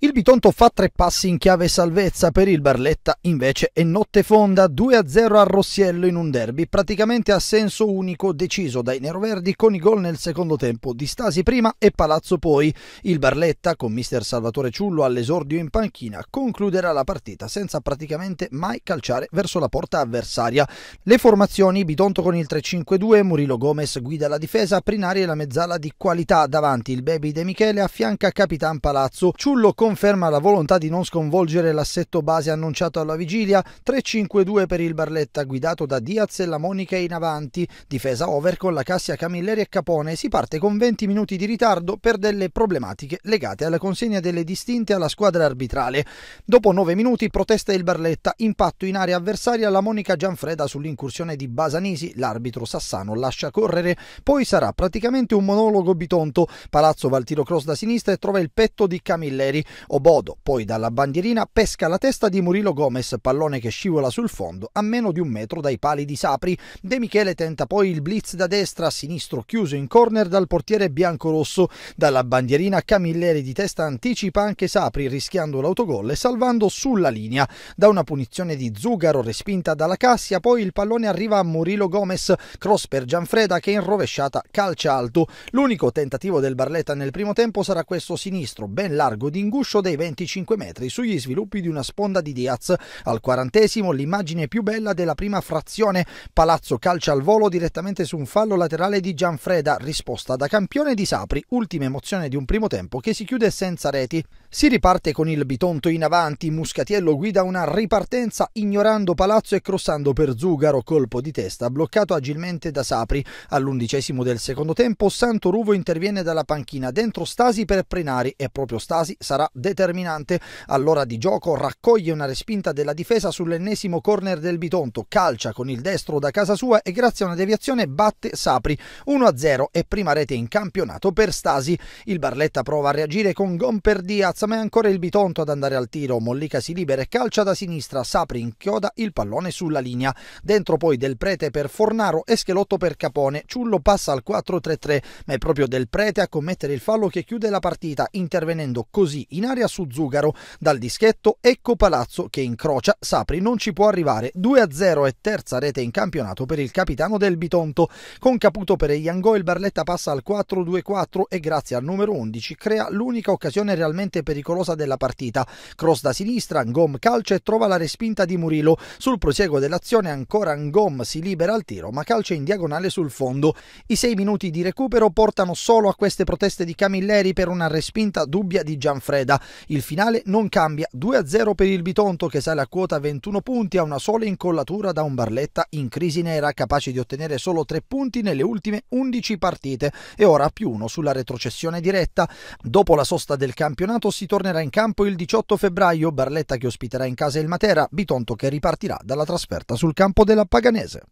Il Bitonto fa tre passi in chiave salvezza per il Barletta, invece è notte fonda 2-0 a Rossiello in un derby praticamente a senso unico deciso dai neroverdi con i gol nel secondo tempo di Stasi prima e Palazzo poi. Il Barletta con mister Salvatore Ciullo all'esordio in panchina concluderà la partita senza praticamente mai calciare verso la porta avversaria. Le formazioni Bitonto con il 3-5-2, Murilo Gomez guida la difesa, Prinari e la mezzala di qualità davanti il Baby De Michele affianca Capitan Palazzo. Ciullo con conferma la volontà di non sconvolgere l'assetto base annunciato alla vigilia, 3-5-2 per il Barletta guidato da Diaz e la Monica in avanti, difesa over con la Cassia Camilleri e Capone, si parte con 20 minuti di ritardo per delle problematiche legate alla consegna delle distinte alla squadra arbitrale. Dopo 9 minuti protesta il Barletta, impatto in area avversaria la Monica Gianfreda sull'incursione di Basanisi, l'arbitro Sassano lascia correre, poi sarà praticamente un monologo bitonto, Palazzo va al tiro cross da sinistra e trova il petto di Camilleri, Obodo, poi dalla bandierina, pesca la testa di Murilo Gomez, pallone che scivola sul fondo a meno di un metro dai pali di Sapri. De Michele tenta poi il blitz da destra, a sinistro chiuso in corner dal portiere bianco-rosso. Dalla bandierina Camilleri di testa anticipa anche Sapri, rischiando l'autogol e salvando sulla linea. Da una punizione di Zugaro respinta dalla Cassia, poi il pallone arriva a Murilo Gomez, cross per Gianfreda che in rovesciata calcia alto. L'unico tentativo del Barletta nel primo tempo sarà questo sinistro, ben largo di inguscio guscio dei 25 metri sugli sviluppi di una sponda di Diaz. Al quarantesimo l'immagine più bella della prima frazione. Palazzo calcia al volo direttamente su un fallo laterale di Gianfreda, risposta da campione di Sapri, ultima emozione di un primo tempo che si chiude senza reti. Si riparte con il bitonto in avanti, Muscatiello guida una ripartenza ignorando Palazzo e crossando per Zugaro, colpo di testa bloccato agilmente da Sapri. All'undicesimo del secondo tempo Santo Ruvo interviene dalla panchina dentro Stasi per Prenari e proprio Stasi sarà determinante all'ora di gioco, raccoglie una respinta della difesa sull'ennesimo corner del Bitonto, calcia con il destro da casa sua e grazie a una deviazione batte Sapri 1-0 e prima rete in campionato per Stasi. Il Barletta prova a reagire con Gomper Diaz, ma è ancora il Bitonto ad andare al tiro. Mollica si libera e calcia da sinistra. Sapri inchioda il pallone sulla linea. Dentro poi Del Prete per Fornaro e Schelotto per Capone. Ciullo passa al 4-3-3, ma è proprio Del Prete a commettere il fallo che chiude la partita, intervenendo così in straordinaria su Zugaro dal dischetto Ecco Palazzo che incrocia Sapri non ci può arrivare 2-0 e terza rete in campionato per il capitano del Bitonto con Caputo per Iangò il Barletta passa al 4-2-4 e grazie al numero 11 crea l'unica occasione realmente pericolosa della partita cross da sinistra Ngom calcia e trova la respinta di Murilo. sul prosieguo dell'azione ancora Ngom si libera al tiro ma calcia in diagonale sul fondo i sei minuti di recupero portano solo a queste proteste di Camilleri per una respinta dubbia di Gianfreda Lavella. Il finale non cambia, 2-0 per il Bitonto che sale a quota 21 punti a una sola incollatura da un Barletta in crisi nera capace di ottenere solo 3 punti nelle ultime 11 partite e ora più uno sulla retrocessione diretta. Dopo la sosta del campionato si tornerà in campo il 18 febbraio, Barletta che ospiterà in casa il Matera, Bitonto che ripartirà dalla trasferta sul campo della Paganese.